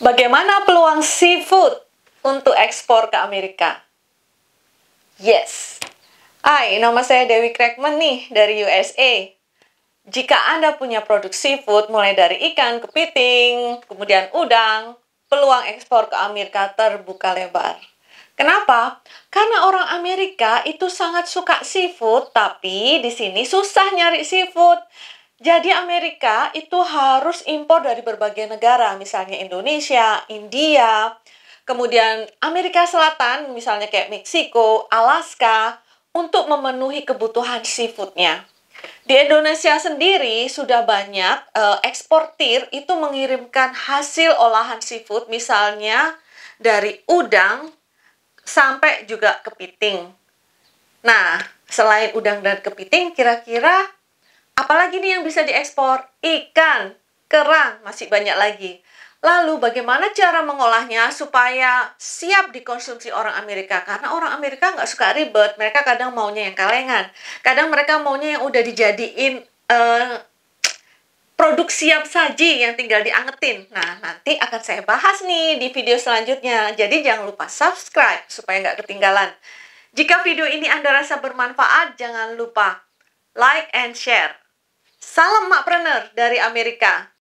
Bagaimana peluang seafood untuk ekspor ke Amerika? Yes. Hai, nama saya Dewi Crackman nih dari USA. Jika Anda punya produk seafood mulai dari ikan, kepiting, kemudian udang, peluang ekspor ke Amerika terbuka lebar. Kenapa? Karena orang Amerika itu sangat suka seafood, tapi di sini susah nyari seafood. Jadi Amerika itu harus impor dari berbagai negara, misalnya Indonesia, India, kemudian Amerika Selatan, misalnya kayak Meksiko, Alaska, untuk memenuhi kebutuhan seafoodnya. Di Indonesia sendiri sudah banyak eh, eksportir itu mengirimkan hasil olahan seafood, misalnya dari udang sampai juga kepiting. Nah, selain udang dan kepiting, kira-kira Apalagi nih yang bisa diekspor? Ikan, kerang, masih banyak lagi. Lalu bagaimana cara mengolahnya supaya siap dikonsumsi orang Amerika? Karena orang Amerika nggak suka ribet, mereka kadang maunya yang kalengan. Kadang mereka maunya yang udah dijadiin uh, produk siap saji yang tinggal diangetin. Nah, nanti akan saya bahas nih di video selanjutnya. Jadi jangan lupa subscribe supaya nggak ketinggalan. Jika video ini Anda rasa bermanfaat, jangan lupa like and share. Salam Makpreneur dari Amerika.